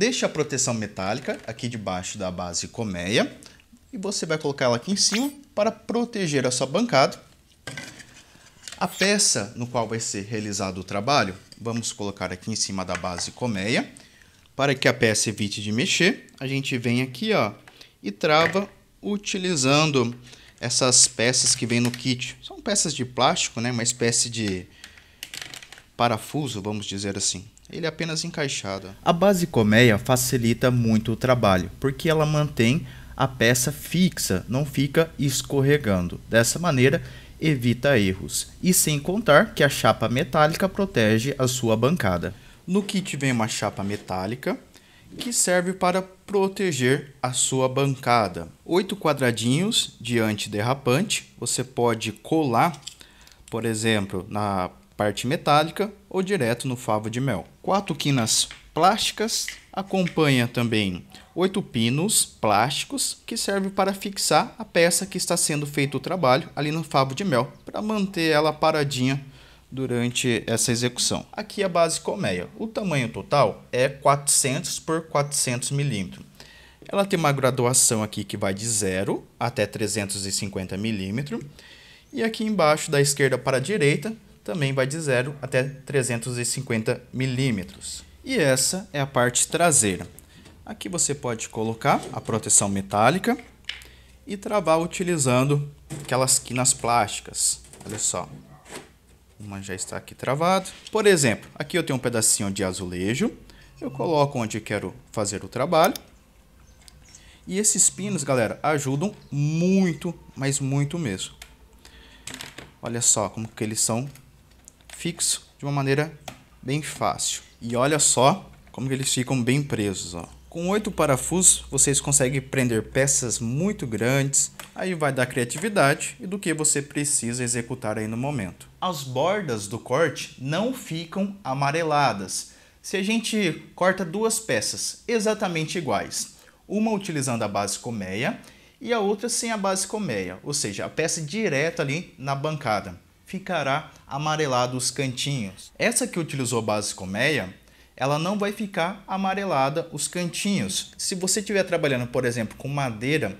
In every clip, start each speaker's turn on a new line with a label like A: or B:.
A: Deixe a proteção metálica aqui debaixo da base colmeia e você vai colocar ela aqui em cima para proteger a sua bancada. A peça no qual vai ser realizado o trabalho, vamos colocar aqui em cima da base colmeia. Para que a peça evite de mexer, a gente vem aqui ó, e trava utilizando essas peças que vem no kit. São peças de plástico, né? uma espécie de parafuso, vamos dizer assim ele é apenas encaixado. A base colmeia facilita muito o trabalho, porque ela mantém a peça fixa, não fica escorregando. Dessa maneira, evita erros. E sem contar que a chapa metálica protege a sua bancada. No kit vem uma chapa metálica que serve para proteger a sua bancada. Oito quadradinhos de antiderrapante, você pode colar, por exemplo, na parte metálica ou direto no favo de mel. Quatro quinas plásticas, acompanha também oito pinos plásticos que servem para fixar a peça que está sendo feito o trabalho ali no favo de mel, para manter ela paradinha durante essa execução. Aqui a base colmeia. O tamanho total é 400 por 400 milímetros. Ela tem uma graduação aqui que vai de 0 até 350 milímetros. E aqui embaixo, da esquerda para a direita, também vai de 0 até 350 milímetros. E essa é a parte traseira. Aqui você pode colocar a proteção metálica e travar utilizando aquelas quinas plásticas. Olha só. Uma já está aqui travada. Por exemplo, aqui eu tenho um pedacinho de azulejo. Eu coloco onde quero fazer o trabalho. E esses pinos, galera, ajudam muito, mas muito mesmo. Olha só como que eles são fixo de uma maneira bem fácil. E olha só como que eles ficam bem presos, ó. Com oito parafusos, vocês conseguem prender peças muito grandes, aí vai dar criatividade e do que você precisa executar aí no momento. As bordas do corte não ficam amareladas. Se a gente corta duas peças exatamente iguais, uma utilizando a base colmeia e a outra sem a base colmeia, ou seja, a peça direta ali na bancada ficará amarelado os cantinhos. Essa que utilizou base colmeia, ela não vai ficar amarelada os cantinhos. Se você estiver trabalhando, por exemplo, com madeira,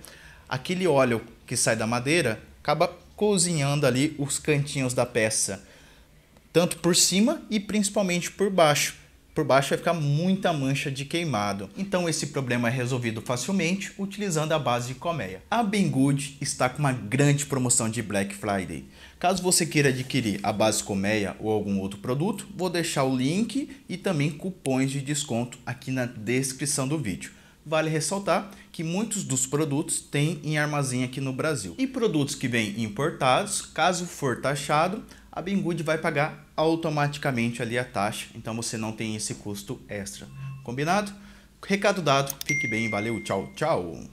A: aquele óleo que sai da madeira acaba cozinhando ali os cantinhos da peça, tanto por cima e principalmente por baixo. Por baixo vai ficar muita mancha de queimado. Então esse problema é resolvido facilmente utilizando a base de colmeia. A Banggood está com uma grande promoção de Black Friday. Caso você queira adquirir a base colmeia ou algum outro produto, vou deixar o link e também cupons de desconto aqui na descrição do vídeo. Vale ressaltar que muitos dos produtos têm em armazém aqui no Brasil. E produtos que vêm importados, caso for taxado, a Binggood vai pagar automaticamente ali a taxa, então você não tem esse custo extra. Combinado? Recado dado, fique bem, valeu, tchau, tchau!